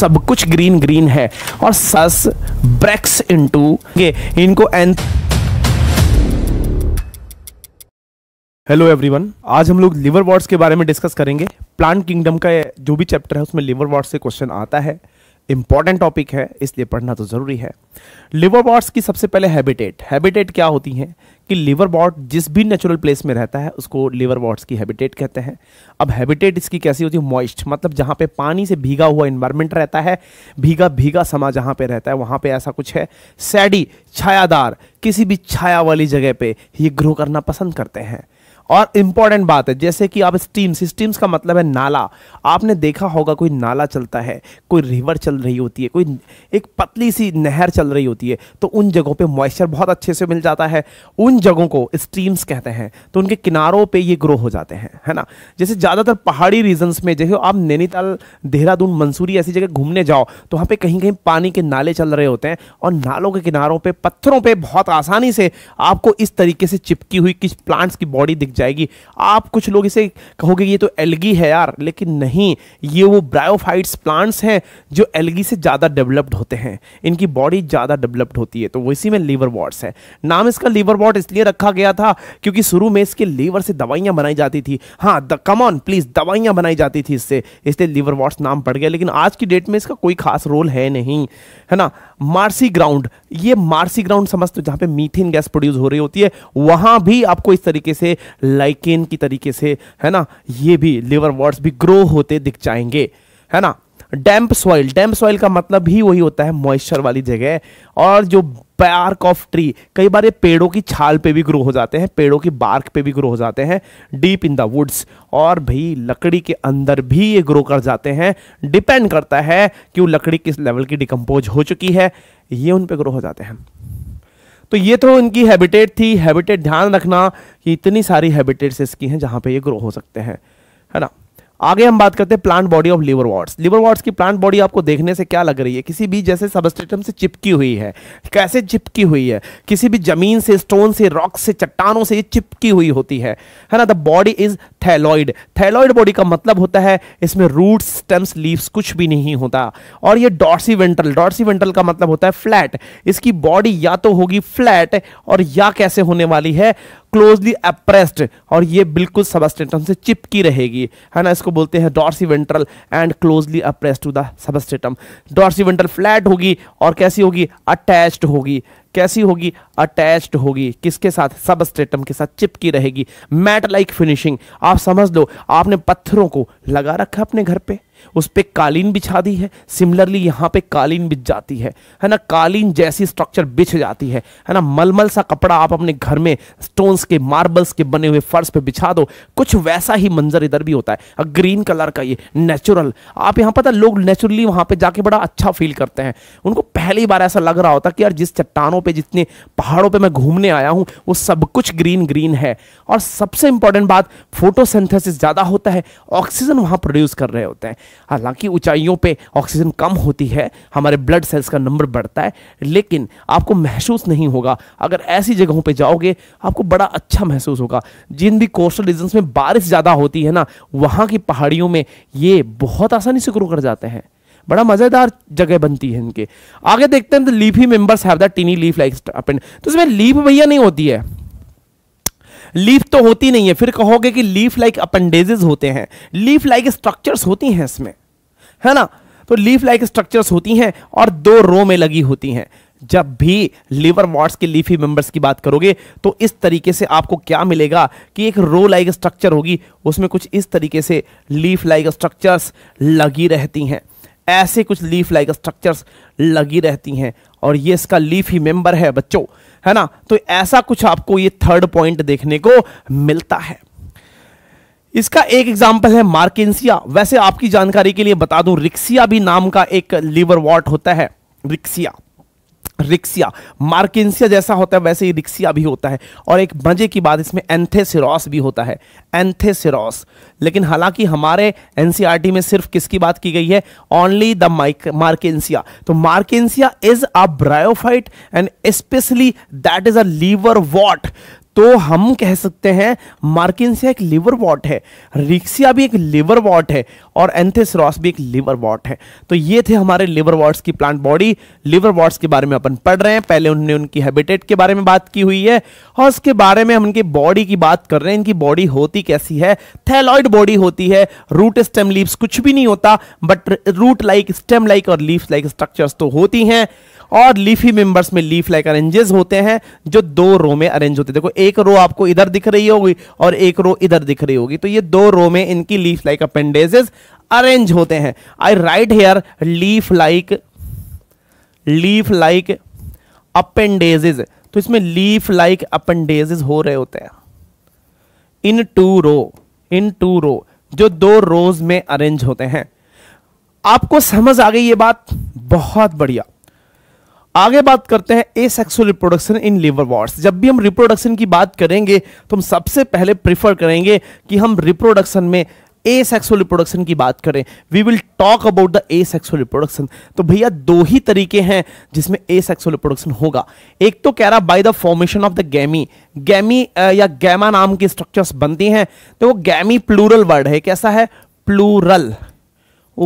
सब कुछ green green है और सस ब्रेक्स ये इनको एंड हेलो एवरीवन आज हम लोग लिवर वॉर्ड्स के बारे में डिस्कस करेंगे प्लांट किंगडम का जो भी चैप्टर है उसमें लिवर वार्ड से क्वेश्चन आता है इंपॉर्टेंट टॉपिक है इसलिए पढ़ना तो ज़रूरी है लिवर बॉट्स की सबसे पहले हैबिटेट हैबिटेट क्या होती है कि लिवर बॉट जिस भी नेचुरल प्लेस में रहता है उसको लिवर बॉट्स की हैबिटेट कहते हैं अब हैबिटेट इसकी कैसी होती है मॉइस्ट मतलब जहां पे पानी से भीगा हुआ इन्वायरमेंट रहता है भीगा भीगा समा जहां पे रहता है वहां पे ऐसा कुछ है सैडी छायादार किसी भी छाया वाली जगह पे ये ग्रो करना पसंद करते हैं और इम्पॉर्टेंट बात है जैसे कि आप स्ट्रीम्स स्ट्रीम्स का मतलब है नाला आपने देखा होगा कोई नाला चलता है कोई रिवर चल रही होती है कोई एक पतली सी नहर चल रही होती है तो उन जगहों पे मॉइस्चर बहुत अच्छे से मिल जाता है उन जगहों को स्ट्रीम्स कहते हैं तो उनके किनारों पे ये ग्रो हो जाते हैं है ना जैसे ज़्यादातर पहाड़ी रीजन्स में जैसे आप नैनीताल देहरादून मंसूरी ऐसी जगह घूमने जाओ तो वहाँ पर कहीं कहीं पानी के नाले चल रहे होते हैं और नालों के किनारों पर पत्थरों पर बहुत आसानी से आपको इस तरीके से चिपकी हुई किस प्लांट्स की बॉडी दिख जाएगी आप कुछ लोग इसे कहोगे ये तो एलगी है यार लेकिन नहीं ये वो ब्रायोफाइट्स प्लांट्स हैं जो एलगी से ज़्यादा डेवलप्ड होते हैं इनकी बॉडी ज़्यादा डेवलप्ड होती है तो इसी में लीवर वॉट्स है नाम इसका लीवर वॉट इसलिए रखा गया था क्योंकि शुरू में इसके लीवर से दवाइयाँ बनाई जाती थी हाँ द कमॉन प्लीज़ दवाइयाँ बनाई जाती थी इससे इसलिए लीवर वॉट्स नाम पड़ गया लेकिन आज की डेट में इसका कोई खास रोल है नहीं है ना मार्सी ग्राउंड ये मार्सी ग्राउंड समझते हो जहाँ पे मीथेन गैस प्रोड्यूस हो रही होती है वहाँ भी आपको इस तरीके से लाइकेन की तरीके से है ना ये भी लिवर वॉर्ड्स भी ग्रो होते दिख जाएंगे है ना डैम्प सॉइल डैम्प सॉइल का मतलब ही वही होता है मॉइस्चर वाली जगह और जो बार्क ऑफ ट्री कई बार ये पेड़ों की छाल पे भी ग्रो हो जाते हैं पेड़ों की बार्क पे भी ग्रो हो जाते हैं डीप इन द वुड्स और भाई लकड़ी के अंदर भी ये ग्रो कर जाते हैं डिपेंड करता है कि वो लकड़ी किस लेवल की डिकम्पोज हो चुकी है ये उन पे ग्रो हो जाते हैं तो ये तो इनकी हैबिटेट थी हैबिटेट ध्यान रखना कि इतनी सारी हैबिटेट्स इसकी हैं जहाँ पे ये ग्रो हो सकते हैं है ना आगे हम बात करते हैं plant body of liverworts liverworts की प्लांट बॉडी आपको देखने से क्या लग रही है किसी भी जैसे सबस्टेटम से चिपकी हुई है कैसे चिपकी हुई है किसी भी जमीन से स्टोन से रॉक से चट्टानों से ये चिपकी हुई होती है है ना the body is thalloid thalloid body का मतलब होता है इसमें रूट स्टेम्स लीव्स कुछ भी नहीं होता और ये डॉर्सी वेंटल डॉर्सी वेंटल का मतलब होता है फ्लैट इसकी बॉडी या तो होगी फ्लैट और या कैसे होने वाली है क्लोजली अप्रेस्ड और ये बिल्कुल सबस्टेटम से चिपकी रहेगी है ना इसको बोलते हैं dorsiventral and closely appressed to the substratum dorsiventral flat होगी और कैसी होगी अटैच्ड होगी कैसी होगी अटैच्ड होगी किसके साथ सब स्टेटम के साथ चिपकी रहेगी मैट लाइक फिनिशिंग आप समझ लो आपने पत्थरों को लगा रखा अपने घर पे उस पर कालीन बिछा दी है सिमिलरली यहाँ पे कालीन बिछ जाती है है ना कालीन जैसी स्ट्रक्चर बिछ जाती है है ना मलमल सा कपड़ा आप अपने घर में स्टोन्स के मार्बल्स के बने हुए फर्श पे बिछा दो कुछ वैसा ही मंजर इधर भी होता है ग्रीन कलर का ये नेचुरल आप यहाँ पता लोग नेचुरली वहाँ पे जाके बड़ा अच्छा फील करते हैं उनको पहली बार ऐसा लग रहा होता कि यार जिस चट्टानों जगहों पे जितने पहाड़ों पे मैं घूमने आया हूँ वो सब कुछ ग्रीन ग्रीन है और सबसे इंपॉर्टेंट बात फोटोसिंथेसिस ज़्यादा होता है ऑक्सीजन वहाँ प्रोड्यूस कर रहे होते हैं हालांकि ऊंचाइयों पे ऑक्सीजन कम होती है हमारे ब्लड सेल्स का नंबर बढ़ता है लेकिन आपको महसूस नहीं होगा अगर ऐसी जगहों पर जाओगे आपको बड़ा अच्छा महसूस होगा जिन भी कोस्टल रीजन में बारिश ज़्यादा होती है ना वहाँ की पहाड़ियों में ये बहुत आसानी से ग्रो कर जाते हैं बड़ा मजेदार जगह बनती है इनके आगे देखते हैं तो leafy members have the tiny leaf like stipend तो इसमें लीफ भैया नहीं होती है लीफ तो होती नहीं है फिर कहोगे कि लीफ लाइक अपेंडेजेस होते हैं लीफ लाइक स्ट्रक्चर्स होती हैं इसमें है ना तो लीफ लाइक स्ट्रक्चर्स होती हैं और दो रो में लगी होती हैं जब भी लिवर वार्ड्स के लीफी मेंबर्स की बात करोगे तो इस तरीके से आपको क्या मिलेगा कि एक रो लाइक स्ट्रक्चर होगी उसमें कुछ इस तरीके से लीफ लाइक स्ट्रक्चर्स लगी रहती हैं ऐसे कुछ लीफ लाइक स्ट्रक्चर्स लगी रहती हैं और ये इसका लीफ ही मेंबर है बच्चों है ना तो ऐसा कुछ आपको ये थर्ड पॉइंट देखने को मिलता है इसका एक एग्जाम्पल है मार्केंसिया वैसे आपकी जानकारी के लिए बता दूं रिक्सिया भी नाम का एक लीवर वॉट होता है रिक्सिया रिक्सिया मार्किसिया जैसा होता है वैसे ही रिक्सिया भी होता है और एक मजे की बात इसमें एंथेसिरॉस भी होता है एंथेसिरॉस लेकिन हालांकि हमारे एनसीईआरटी में सिर्फ किसकी बात की गई है ओनली द मार्किसिया तो मार्किसिया is a bryophyte and specially that is a liverwort तो हम कह सकते हैं से एक लिवर वॉट है रिक्सिया भी एक लिवर वॉट है और एंथेसरॉस भी एक लिवर वॉट है तो ये थे हमारे लिवर वॉट्स की प्लांट बॉडी लिवर वॉट्स के बारे में अपन पढ़ रहे हैं पहले उन्होंने उनकी हैबिटेट के बारे में बात की हुई है और उसके बारे में हम उनकी बॉडी की बात कर रहे हैं इनकी बॉडी होती कैसी है थैलॉइड बॉडी होती है रूट स्टेम लीव्स कुछ भी नहीं होता but root like stem like और लीफ लाइक स्ट्रक्चर्स तो होती हैं और लीफी मेंबर्स में लीफ लाइक अरेंजेस होते हैं जो दो रो में अरेंज होते हैं देखो एक रो आपको इधर दिख रही होगी और एक रो इधर दिख रही होगी तो ये दो रो में इनकी लीफ लाइक अपेंडेजेस अरेंज होते हैं I write here leaf like leaf like appendages तो इसमें लीफ लाइक अपेंडेजेस हो रहे होते हैं इन टू रो इन टू रो जो दो रोज में अरेंज होते हैं आपको समझ आ गई ये बात बहुत बढ़िया आगे बात करते हैं asexual reproduction in liverworts जब भी हम रिप्रोडक्शन की बात करेंगे तो हम सबसे पहले प्रिफर करेंगे कि हम रिप्रोडक्शन में ए सेक्सुअल रिप्रोडक्शन की बात करें we will talk about the asexual reproduction तो भैया दो ही तरीके हैं जिसमें ए सेक्सुअल रिप्रोडक्शन होगा एक तो कह रहा by the formation of the gemmae gemmae या गैमा नाम की स्ट्रक्चर्स बनती हैं तो वो गैमी प्लूरल वर्ड है कैसा है plural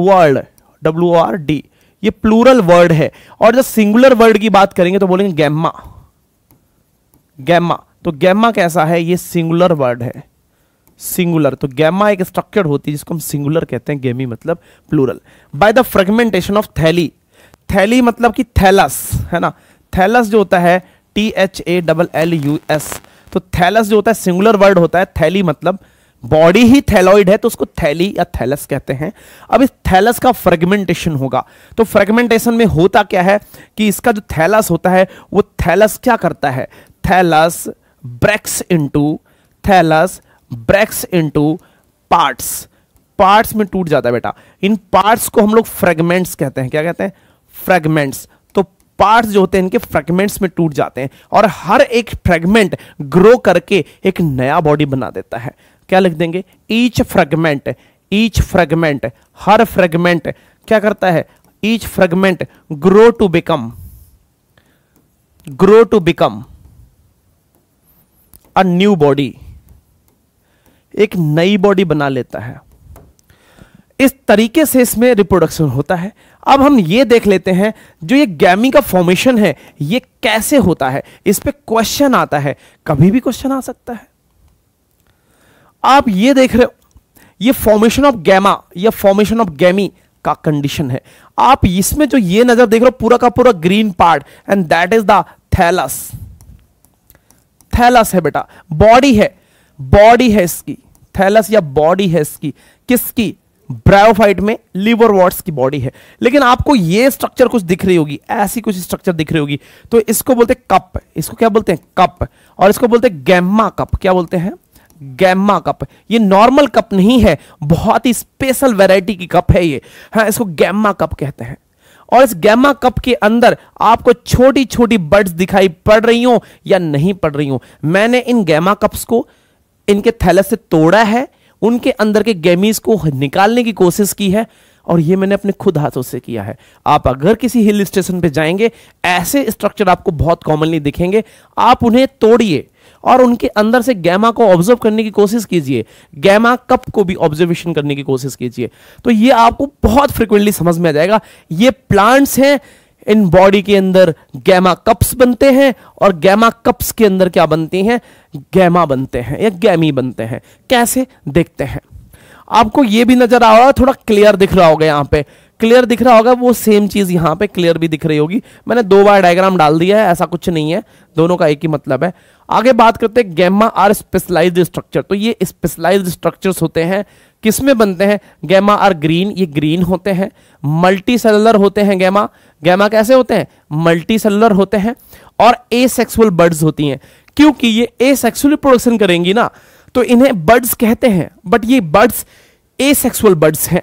word W R D ये प्लूरल वर्ड है और जब सिंगुलर वर्ड की बात करेंगे तो बोलेंगे गैम्मा गैम्मा तो गैम्मा कैसा है ये सिंगुलर वर्ड है सिंगुलर तो गैम्मा एक स्ट्रक्चर होती है जिसको हम सिंगुलर कहते हैं गेमी मतलब plural by the fragmentation of thalli thalli मतलब कि थैलस है ना थैलस जो होता है T H A double L U S तो थैलस जो होता है सिंगुलर वर्ड होता है थैली मतलब बॉडी ही थैलॉइड है तो उसको थैली या थैलस कहते हैं अब इस थैलस का फ्रेगमेंटेशन होगा तो फ्रेगमेंटेशन में होता क्या है कि इसका जो थैलस होता है वो थैलस क्या करता है thallus breaks into thallus breaks into parts parts में टूट जाता है बेटा इन पार्ट्स को हम लोग फ्रेगमेंट्स कहते हैं क्या कहते हैं फ्रेगमेंट्स पार्ट्स जो होते हैं इनके फ्रेगमेंट्स में टूट जाते हैं और हर एक फ्रेगमेंट ग्रो करके एक नया बॉडी बना देता है क्या लिख देंगे ईच फ्रेगमेंट ईच फ्रेगमेंट हर फ्रेगमेंट क्या करता है each fragment grow to become grow to become a new body एक नई बॉडी बना लेता है इस तरीके से इसमें रिप्रोडक्शन होता है अब हम ये देख लेते हैं जो ये गैमी का फॉर्मेशन है ये कैसे होता है इस पर क्वेश्चन आता है कभी भी क्वेश्चन आ सकता है आप ये देख रहे हो ये फॉर्मेशन ऑफ गैमा या फॉर्मेशन ऑफ गैमी का कंडीशन है आप इसमें जो ये नजर देख रहे हो पूरा का पूरा green part and that is the thallus thallus है बेटा बॉडी है बॉडी है इसकी थैलस या बॉडी है इसकी किसकी ब्रायोफाइट में लिवर वॉट्स की बॉडी है लेकिन आपको ये स्ट्रक्चर कुछ दिख रही होगी ऐसी कुछ स्ट्रक्चर दिख रही होगी तो इसको बोलते हैं कप इसको क्या बोलते हैं कप और इसको बोलते हैं गैम्मा कप क्या बोलते हैं गैम्मा कप ये नॉर्मल कप नहीं है बहुत ही स्पेशल वेराइटी की कप है ये हाँ इसको गैम्मा कप कहते हैं और इस गैमा कप के अंदर आपको छोटी छोटी बर्ड्स दिखाई पड़ रही हो या नहीं पड़ रही हो मैंने इन गैमा कप्स को इनके थैले से तोड़ा है उनके अंदर के गेमीज को निकालने की कोशिश की है और ये मैंने अपने खुद हाथों से किया है आप अगर किसी हिल स्टेशन पे जाएंगे ऐसे स्ट्रक्चर आपको बहुत कॉमनली दिखेंगे आप उन्हें तोड़िए और उनके अंदर से गैमा को ऑब्जर्व करने की कोशिश कीजिए गैमा कप को भी ऑब्जर्वेशन करने की कोशिश कीजिए तो ये आपको बहुत फ्रिक्वेंटली समझ में आ जाएगा ये प्लांट्स हैं इन बॉडी के अंदर गैमा कप्स बनते हैं और गैमा कप्स के अंदर क्या बनती हैं गैमा बनते हैं या गैमी बनते हैं कैसे देखते हैं आपको यह भी नजर आ रहा है थोड़ा क्लियर दिख रहा होगा यहाँ पे क्लियर दिख रहा होगा वो सेम चीज यहाँ पे क्लियर भी दिख रही होगी मैंने दो बार डायग्राम डाल दिया है ऐसा कुछ नहीं है दोनों का एक ही मतलब है आगे बात करते हैं गैमा आर स्पेशलाइज्ड स्ट्रक्चर तो ये स्पेशलाइज्ड स्ट्रक्चर्स होते हैं किस में बनते हैं गैमा आर ग्रीन ये ग्रीन होते हैं मल्टी सेलुलर होते हैं गैमा गैमा कैसे होते हैं मल्टी सेलुलर होते हैं और ए सेक्सुअल बर्ड्स होती हैं क्योंकि ये ए सेक्सुअल रिप्रोडक्शन करेंगी ना तो इन्हें बर्ड्स कहते हैं बट ये बर्ड्स ए सेक्सुअल बर्ड्स हैं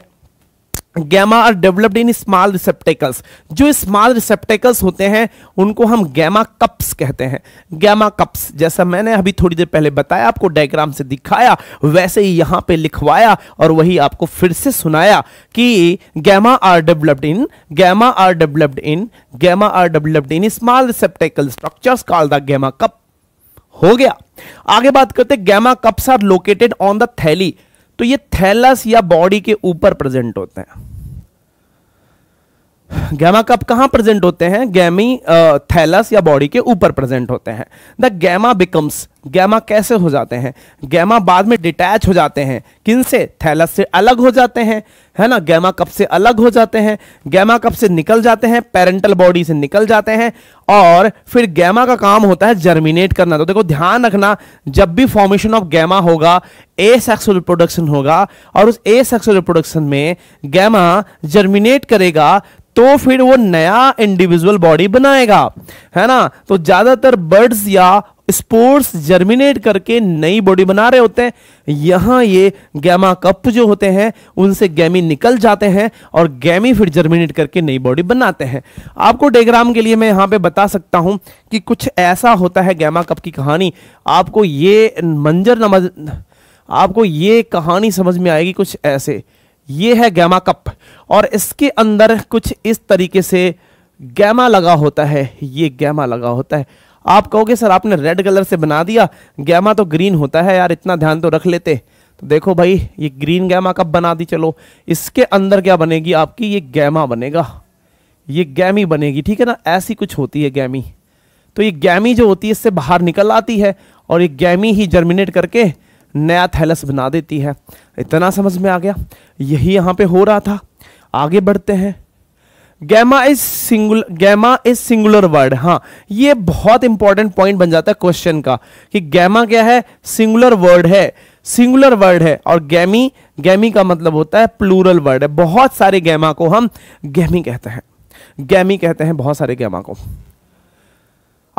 gemma are developed in small receptacles जो स्मॉल रिसेप्टेकल्स होते हैं उनको हम गैमा कप्स कहते हैं गैमा कप्स जैसा मैंने अभी थोड़ी देर पहले बताया आपको डायग्राम से दिखाया वैसे ही यहां पे लिखवाया और वही आपको फिर से सुनाया कि gemma are developed in gemma are developed in gemma are developed in small receptacle structure call the gemma cup हो गया आगे बात करते gemma cups are located on the thalli तो ये थैलस या बॉडी के ऊपर प्रेजेंट होते हैं गैमा कप कहाँ प्रेजेंट होते हैं गैमी थैलस या बॉडी के ऊपर प्रेजेंट होते हैं द गैमा बिकम्स गैमा कैसे हो जाते हैं गैमा बाद में डिटैच हो जाते हैं किन से थैलस से अलग हो जाते हैं है ना गैमा कप से अलग हो जाते हैं गैमा कप से निकल जाते हैं पेरेंटल बॉडी से निकल जाते हैं और फिर गैमा का काम होता है जर्मिनेट करना तो देखो ध्यान रखना जब भी फॉर्मेशन ऑफ गैमा होगा ए सेक्सुअल रिप्रोडक्शन होगा और उस ए सेक्सुअल रिप्रोडक्शन में गैमा जर्मिनेट करेगा तो फिर वो नया इंडिविजुअल बॉडी बनाएगा है ना तो ज्यादातर बर्ड्स या स्पोर्ट्स जर्मिनेट करके नई बॉडी बना रहे होते हैं यहां ये गैमा कप जो होते हैं उनसे गैमी निकल जाते हैं और गैमी फिर जर्मिनेट करके नई बॉडी बनाते हैं आपको डायग्राम के लिए मैं यहाँ पे बता सकता हूं कि कुछ ऐसा होता है गैमा कप की कहानी आपको ये मंजर नमज आपको ये कहानी समझ में आएगी कुछ ऐसे ये है गैमा कप और इसके अंदर कुछ इस तरीके से गैमा लगा होता है ये गैमा लगा होता है आप कहोगे सर आपने रेड कलर से बना दिया गैमा तो ग्रीन होता है यार इतना ध्यान तो रख लेते तो देखो भाई ये ग्रीन गैमा कप बना दी चलो इसके अंदर क्या बनेगी आपकी ये गैमा बनेगा ये गैमी बनेगी ठीक है ना ऐसी कुछ होती है गैमी तो ये गैमी जो होती है इससे बाहर निकल आती है और ये गैमी ही जर्मिनेट करके नया थैलस बना देती है इतना समझ में आ गया यही यहाँ पे हो रहा था आगे बढ़ते हैं gemma is singular gemma is singular word हाँ ये बहुत इंपॉर्टेंट पॉइंट बन जाता है क्वेश्चन का कि गैमा क्या है सिंगुलर वर्ड है सिंगुलर वर्ड है और गैमी गैमी का मतलब होता है प्लूरल वर्ड है बहुत सारे गैमा को हम गैमी कहते हैं गैमी कहते हैं बहुत सारे गैमा को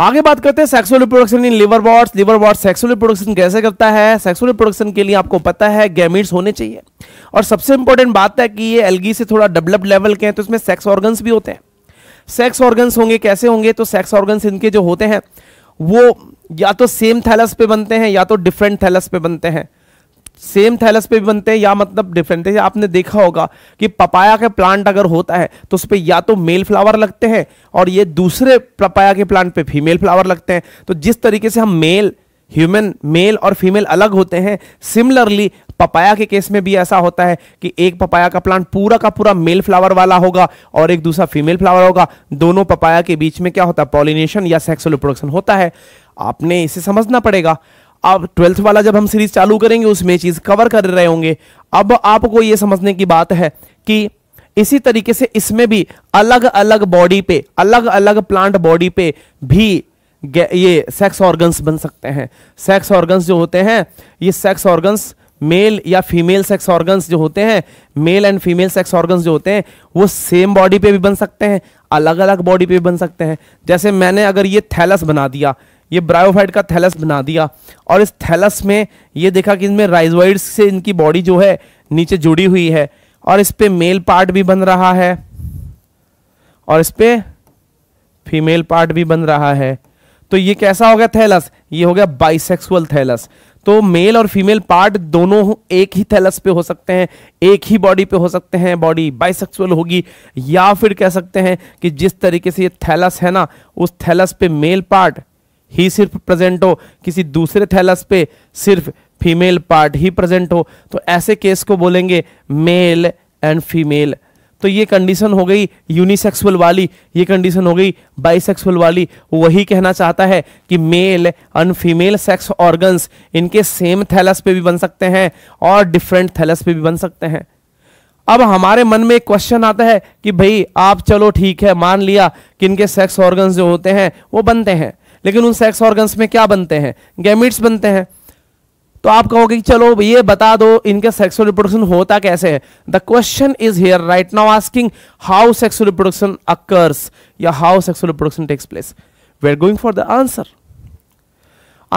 आगे बात करते हैं sexual reproduction in liverworts liverwort sexual reproduction कैसे करता है सेक्सुअल रिप्रोडक्शन के लिए आपको पता है गैमिट्स होने चाहिए और सबसे इंपॉर्टेंट बात है कि ये एलगी से थोड़ा डेवलप लेवल के हैं तो इसमें सेक्स ऑर्गन्स भी होते हैं सेक्स ऑर्गन्स होंगे कैसे होंगे तो सेक्स ऑर्गन्स इनके जो होते हैं वो या तो सेम थैलस पे बनते हैं या तो डिफरेंट थैलस पे बनते हैं सेम थैलस पे भी बनते हैं या मतलब डिफरेंट है आपने देखा होगा कि पपाया के प्लांट अगर होता है तो उस पर या तो मेल फ्लावर लगते हैं और ये दूसरे पपाया के प्लांट पे फीमेल फ्लावर लगते हैं तो जिस तरीके से हम मेल ह्यूमन मेल और फीमेल अलग होते हैं सिमिलरली पपाया के केस में भी ऐसा होता है कि एक पपाया का प्लांट पूरा का पूरा मेल फ्लावर वाला होगा और एक दूसरा फीमेल फ्लावर होगा दोनों पपाया के बीच में क्या होता है पॉलिनेशन या सेक्सुअल रिप्रोडक्शन होता है आपने इसे समझना पड़ेगा अब ट्वेल्थ वाला जब हम सीरीज चालू करेंगे उसमें चीज कवर कर रहे होंगे अब आपको ये समझने की बात है कि इसी तरीके से इसमें भी अलग अलग बॉडी पे अलग अलग प्लांट बॉडी पे भी ये सेक्स ऑर्गन्स बन सकते हैं सेक्स ऑर्गन्स जो होते हैं ये सेक्स ऑर्गन्स मेल या फीमेल सेक्स ऑर्गन्स जो होते हैं male and female sex organs जो होते हैं वो सेम बॉडी पे भी बन सकते हैं अलग अलग बॉडी पे भी बन सकते हैं जैसे मैंने अगर ये थैलस बना दिया ये ब्रायोफाइट का थैलस बना दिया और इस थैलस में ये देखा कि इनमें राइजोइड्स से इनकी बॉडी जो है नीचे जुड़ी हुई है और इस पर मेल पार्ट भी बन रहा है और इस पर फीमेल पार्ट भी बन रहा है तो ये कैसा हो गया थैलस ये हो गया बाइसेक्सुअल थैलस तो मेल और फीमेल पार्ट दोनों एक ही थैलस पे हो सकते हैं एक ही बॉडी पे हो सकते हैं बॉडी बाइसेक्सुअल होगी या फिर कह सकते हैं कि जिस तरीके से ये थैलस है ना उस थैलस पे मेल पार्ट ही सिर्फ प्रेजेंट हो किसी दूसरे थैलस पे सिर्फ फीमेल पार्ट ही प्रेजेंट हो तो ऐसे केस को बोलेंगे मेल एंड फीमेल तो ये कंडीशन हो गई यूनिसेक्सुअल वाली ये कंडीशन हो गई बाइसेक्सुअल वाली वही कहना चाहता है कि male and female sex organs इनके सेम थैलस पे भी बन सकते हैं और डिफरेंट थैलस पे भी बन सकते हैं अब हमारे मन में एक क्वेश्चन आता है कि भाई आप चलो ठीक है मान लिया कि इनके सेक्स ऑर्गन्स जो होते हैं वो बनते हैं लेकिन उन सेक्स ऑर्गन्स में क्या बनते हैं गैमिट्स बनते हैं तो आप कहोगे कि चलो ये बता दो इनके सेक्सुअल रिप्रोडक्शन होता कैसे है the question is here right now asking how sexual reproduction occurs या how sexual reproduction takes place we are going for the answer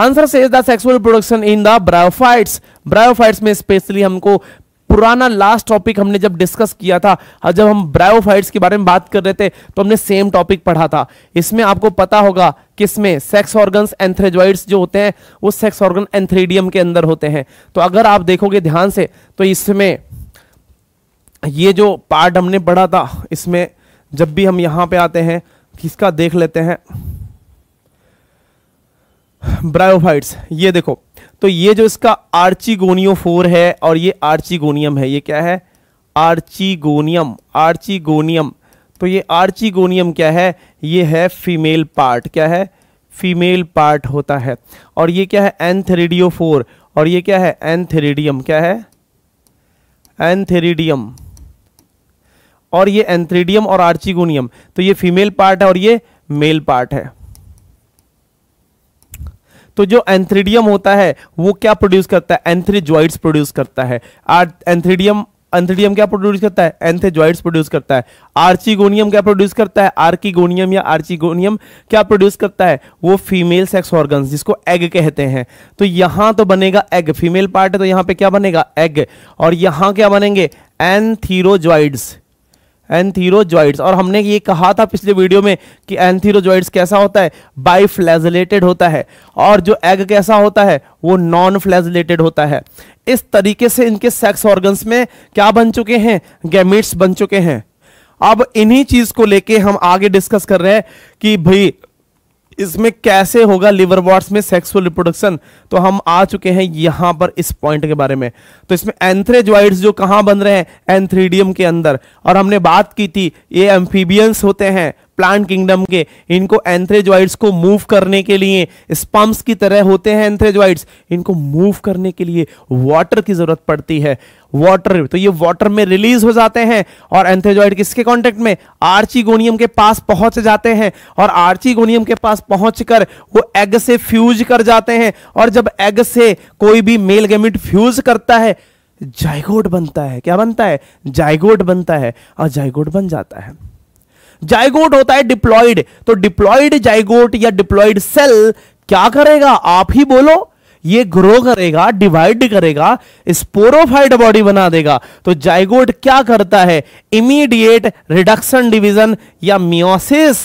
answer से the sexual reproduction in the bryophytes bryophytes में specially हमको पुराना last topic हमने जब discuss किया था और जब हम ब्रायोफाइट्स के बारे में बात कर रहे थे तो हमने सेम टॉपिक पढ़ा था इसमें आपको पता होगा किसमें सेक्स ऑर्गन्स एंथ्रेजॉइड्स जो होते हैं वो सेक्स ऑर्गन एंथ्रेडियम के अंदर होते हैं तो अगर आप देखोगे ध्यान से तो इसमें ये जो पार्ट हमने पढ़ा था इसमें जब भी हम यहां पे आते हैं किसका देख लेते हैं ब्रायोफाइट्स ये देखो तो ये जो इसका आर्चिगोनियोफोर है और ये आर्चिगोनियम है ये क्या है आर्चिगोनियम आर्चिगोनियम तो ये आर्चिगोनियम क्या है ये है फीमेल पार्ट क्या है फीमेल पार्ट होता है और ये क्या है फोर और ये क्या है एंथेरिडियम क्या है एंथेरिडियम और ये एंथ्रीडियम और आर्चिगोनियम तो ये फीमेल पार्ट है और ये मेल पार्ट है तो जो एंथ्रीडियम होता है वो क्या प्रोड्यूस करता है एंथ्रीजॉइड्स प्रोड्यूस करता है एंथ्रीडियम अंथडियम क्या प्रोड्यूस करता है एंथेजॉइड्स प्रोड्यूस करता है आर्चिगोनियम क्या प्रोड्यूस करता है आर्कीगोनियम या आर्चिगोनियम क्या प्रोड्यूस करता है वो फीमेल सेक्स ऑर्गन्स जिसको एग कहते हैं तो यहां तो बनेगा एग फीमेल पार्ट है तो यहां पे क्या बनेगा एग और यहां क्या बनेंगे एंथीरोजॉइड्स एंथीरोजॉइड्स और हमने ये कहा था पिछले वीडियो में कि एंथीरोजॉइड्स कैसा होता है बाई फ्लैजलेटेड होता है और जो एग कैसा होता है वो नॉन फ्लैजलेटेड होता है इस तरीके से इनके सेक्स ऑर्गन्स में क्या बन चुके हैं गैमिट्स बन चुके हैं अब इन्हीं चीज को लेके हम आगे डिस्कस कर रहे हैं कि भाई इसमें कैसे होगा लिवर वॉर्ड्स में सेक्सुअल रिप्रोडक्शन तो हम आ चुके हैं यहां पर इस पॉइंट के बारे में तो इसमें एंथ्रेजॉइड्स जो कहां बन रहे हैं एंथ्रीडियम के अंदर और हमने बात की थी ये एम्फीबियंस होते हैं प्लांट किंगडम के इनको एंथ्रेजॉइड्स को मूव करने के लिए स्पम्स की तरह होते हैं एंथ्रेजॉइड्स इनको मूव करने के लिए वाटर की जरूरत पड़ती है वाटर तो ये वाटर में रिलीज हो जाते हैं और एंथ्रेजॉइड किसके कांटेक्ट में आर्चीगोनियम के पास पहुंच जाते हैं और आर्चीगोनियम के पास पहुंचकर वो एग से फ्यूज कर जाते हैं और जब एग से कोई भी मेल गेमिट फ्यूज करता है जायगोट बनता है क्या बनता है जायगोट बनता है और जायगोट बन जाता है जाइगोट होता है डिप्लॉइड तो डिप्लॉइड जाइगोट या डिप्लॉइड सेल क्या करेगा आप ही बोलो ये ग्रो करेगा डिवाइड करेगा स्पोरोफाइड बॉडी बना देगा तो जाइगोट क्या करता है इमीडिएट रिडक्शन डिवीजन या मियोसिस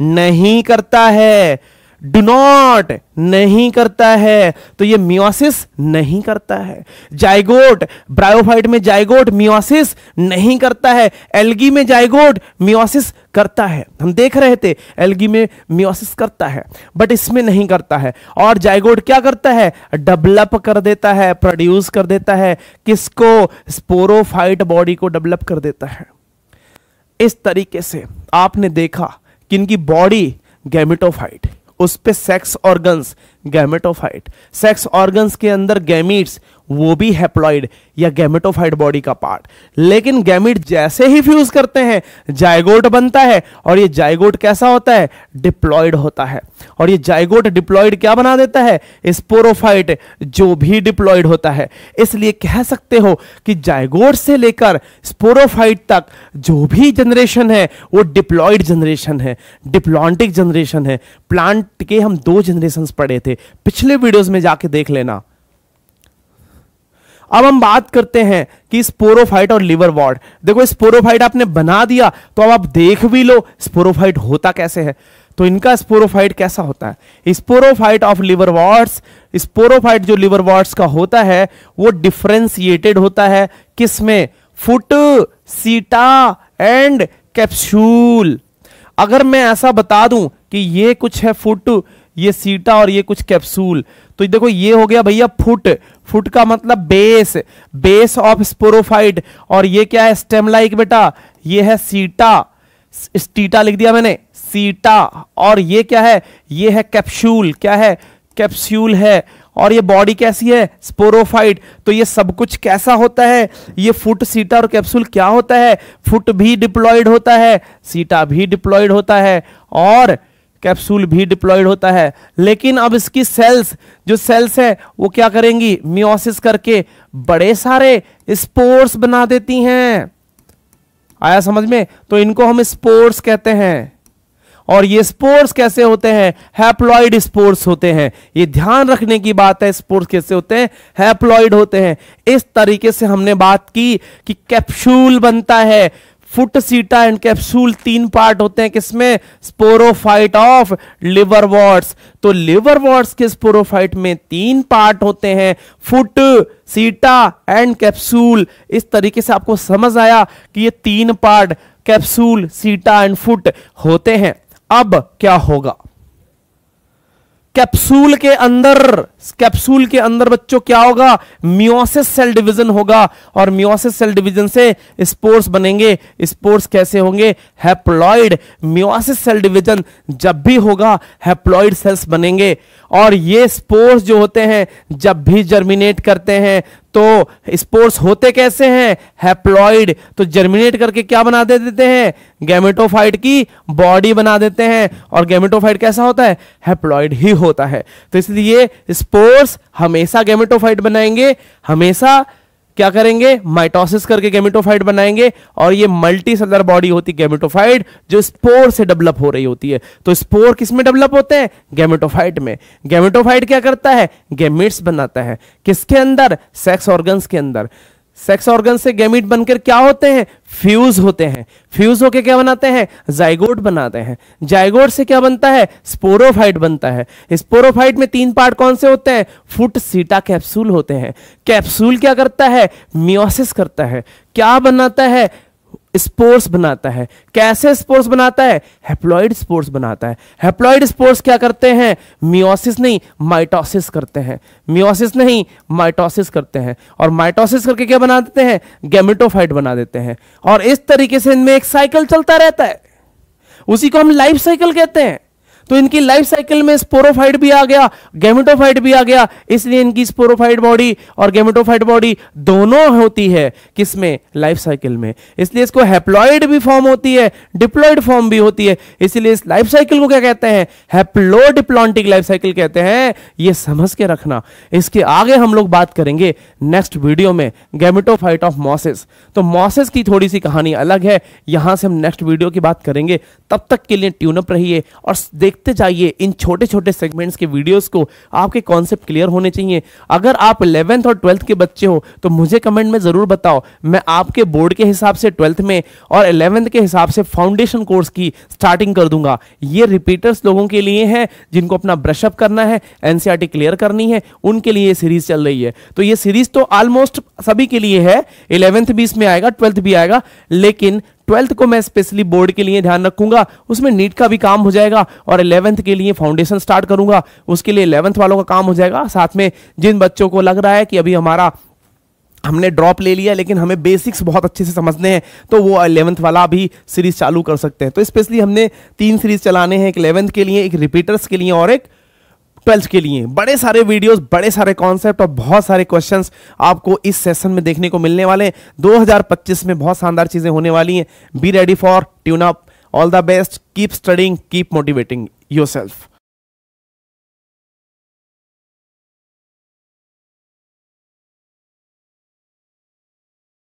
नहीं करता है डू नॉट नहीं करता है तो ये मियोसिस नहीं करता है जाइगोट ब्रायोफाइट में जाइगोट मियोसिस नहीं करता है एलगी में जाइगोट मियोसिस करता है हम देख रहे थे एलगी में मियोसिस करता है बट इसमें नहीं करता है और जाइगोट क्या करता है डेवलप कर देता है प्रोड्यूस कर देता है किसको स्पोरोफाइट बॉडी को डेवलप कर देता है इस तरीके से आपने देखा कि इनकी बॉडी गैमिटोफाइट उस पर sex organs gametophyte sex organs के अंदर गैमीट्स वो भी हेप्लॉइड या गैमेटोफाइड बॉडी का पार्ट लेकिन गैमिट जैसे ही फ्यूज करते हैं जायगोट बनता है और ये जायगोट कैसा होता है डिप्लॉयड होता है और ये जायगोट डिप्लॉयड क्या बना देता है स्पोरोफाइट जो भी डिप्लॉयड होता है इसलिए कह सकते हो कि जायगोट से लेकर स्पोरोफाइट तक जो भी जनरेशन है वो डिप्लॉयड जनरेशन है डिप्लॉन्टिक जनरेशन है प्लांट के हम दो जनरेशन पढ़े थे पिछले वीडियोज में जाके देख लेना अब हम बात करते हैं कि स्पोरोफाइट और लिवर वॉर्ड देखो स्पोरोफाइट आपने बना दिया तो अब आप देख भी लो स्पोरोफाइट होता कैसे है तो इनका स्पोरोफाइट कैसा होता है sporophyte of liverworts sporophyte जो लिवर वॉर्ड्स का होता है वो डिफ्रेंसिएटेड होता है किसमें फुट सीटा एंड कैप्सूल अगर मैं ऐसा बता दूं कि ये कुछ है फुट ये सीटा और ये कुछ कैप्सूल तो देखो ये हो गया भैया फुट फुट का मतलब बेस बेस ऑफ स्पोरोफाइट और ये क्या है स्टेम लाइक बेटा ये है सीटा स्टीटा लिख दिया मैंने सीटा और ये क्या है ये है कैप्सूल क्या है कैप्सूल है और ये बॉडी कैसी है स्पोरोफाइट तो ये सब कुछ कैसा होता है ये फुट सीटा और कैप्सूल क्या होता है फुट भी डिप्लॉयड होता है सीटा भी डिप्लॉयड होता है और कैप्सूल भी डिप्लॉयड होता है लेकिन अब इसकी सेल्स जो सेल्स है वो क्या करेंगी मियोसिस करके बड़े सारे स्पोर्स बना देती हैं आया समझ में तो इनको हम स्पोर्स कहते हैं और ये स्पोर्स कैसे होते हैं हैप्लॉइड स्पोर्स होते हैं ये ध्यान रखने की बात है स्पोर्स कैसे होते हैं हैप्लॉइड होते हैं इस तरीके से हमने बात की कि कैप्सूल बनता है फुट सीटा एंड कैप्सूल तीन पार्ट होते हैं किसमें स्पोरोफाइट ऑफ लिवर वॉर्ड्स तो लिवर वॉर्ड्स के स्पोरोफाइट में तीन पार्ट होते हैं फुट सीटा एंड कैप्सूल इस तरीके से आपको समझ आया कि ये तीन part capsule seta and foot होते हैं अब क्या होगा कैप्सूल के अंदर कैप्सूल के अंदर बच्चों क्या होगा म्योसिस सेल डिवीजन होगा और म्योसिस सेल डिवीजन से स्पोर्स बनेंगे स्पोर्स कैसे होंगे हैप्लॉइड म्योसिस सेल डिवीजन जब भी होगा हैप्लॉइड सेल्स बनेंगे और ये स्पोर्स जो होते हैं जब भी जर्मिनेट करते हैं तो स्पोर्स होते कैसे हैं हैप्लॉइड तो जर्मिनेट करके क्या बना दे देते हैं गैमेटोफाइट की बॉडी बना देते हैं और गैमेटोफाइट कैसा होता है हैप्लॉइड ही होता है तो इसलिए स्पोर्स हमेशा गैमेटोफाइट बनाएंगे हमेशा क्या करेंगे माइटोसिस करके गेमिटोफाइट बनाएंगे और ये मल्टी सेलर बॉडी होती है गेमिटोफाइट जो स्पोर से डेवलप हो रही होती है तो स्पोर किस में डेवलप होते हैं गेमिटोफाइट में गेमिटोफाइट क्या करता है गेमिट्स बनाता है किसके अंदर सेक्स ऑर्गन्स के अंदर सेक्स ऑर्गन से गैमिट बनकर क्या होते हैं फ्यूज होते हैं फ्यूज होकर क्या बनाते हैं जाइगोट बनाते हैं जाइगोट से क्या बनता है स्पोरोफाइट बनता है स्पोरोफाइट में तीन पार्ट कौन से होते हैं फुट सीटा कैप्सूल होते हैं कैप्सूल क्या करता है मियोसिस करता है क्या बनाता है स्पोर्स बनाता है कैसे स्पोर्स बनाता है हेप्लॉइड स्पोर्स बनाता है हेप्लॉइड स्पोर्स क्या करते हैं मियोसिस नहीं माइटोसिस करते हैं मियोसिस नहीं माइटोसिस करते हैं और माइटोसिस करके क्या बना देते हैं गैमेटोफाइट बना देते हैं और इस तरीके से इनमें एक साइकिल चलता रहता है उसी को हम लाइफ साइकिल कहते हैं तो इनकी लाइफ साइकिल में स्पोरोफाइट भी आ गया गेमेटोफाइट भी आ गया इसलिए इनकी स्पोरोफाइट बॉडी और गेमिटोफाइट बॉडी दोनों होती है किसमें लाइफ साइकिल में इसलिए इसको हैप्लॉइड भी फॉर्म होती है डिप्लॉइड फॉर्म भी होती है इसलिए इस लाइफ साइकिल को क्या कहते हैं हैप्लोडिप्लॉन्टिक लाइफ साइकिल कहते हैं ये समझ के रखना इसके आगे हम लोग बात करेंगे नेक्स्ट वीडियो में गैमेटोफाइट ऑफ मॉसेस तो मॉसेस की थोड़ी सी कहानी अलग है यहां से हम नेक्स्ट वीडियो की बात करेंगे तब तक के लिए ट्यूनअप रहिए और देख देखते जाइए इन छोटे छोटे सेगमेंट्स के वीडियोस को आपके कॉन्सेप्ट क्लियर होने चाहिए अगर आप इलेवेंथ और ट्वेल्थ के बच्चे हो तो मुझे कमेंट में ज़रूर बताओ मैं आपके बोर्ड के हिसाब से ट्वेल्थ में और इलेवेंथ के हिसाब से फाउंडेशन कोर्स की स्टार्टिंग कर दूंगा ये रिपीटर्स लोगों के लिए है जिनको अपना ब्रशअप करना है एनसीआर क्लियर e करनी है उनके लिए सीरीज चल रही है तो ये सीरीज तो ऑलमोस्ट सभी के लिए है इलेवेंथ भी इसमें आएगा ट्वेल्थ भी आएगा लेकिन ट्वेल्थ को मैं स्पेशली बोर्ड के लिए ध्यान रखूंगा उसमें नीट का भी काम हो जाएगा और इलेवंथ के लिए फाउंडेशन स्टार्ट करूंगा उसके लिए इलेवंथ वालों का काम हो जाएगा साथ में जिन बच्चों को लग रहा है कि अभी हमारा हमने ड्रॉप ले लिया लेकिन हमें बेसिक्स बहुत अच्छे से समझने हैं तो वो अलेवंथ वाला भी सीरीज चालू कर सकते हैं तो स्पेशली हमने तीन सीरीज चलाने हैं एक इलेवंथ के लिए एक रिपीटर्स के लिए और एक ट्वेल्थ के लिए बड़े सारे वीडियोस बड़े सारे कॉन्सेप्ट और बहुत सारे क्वेश्चंस आपको इस सेशन में देखने को मिलने वाले हैं 2025 में बहुत शानदार चीज़ें होने वाली हैं be ready for tune up all the best keep studying keep motivating your self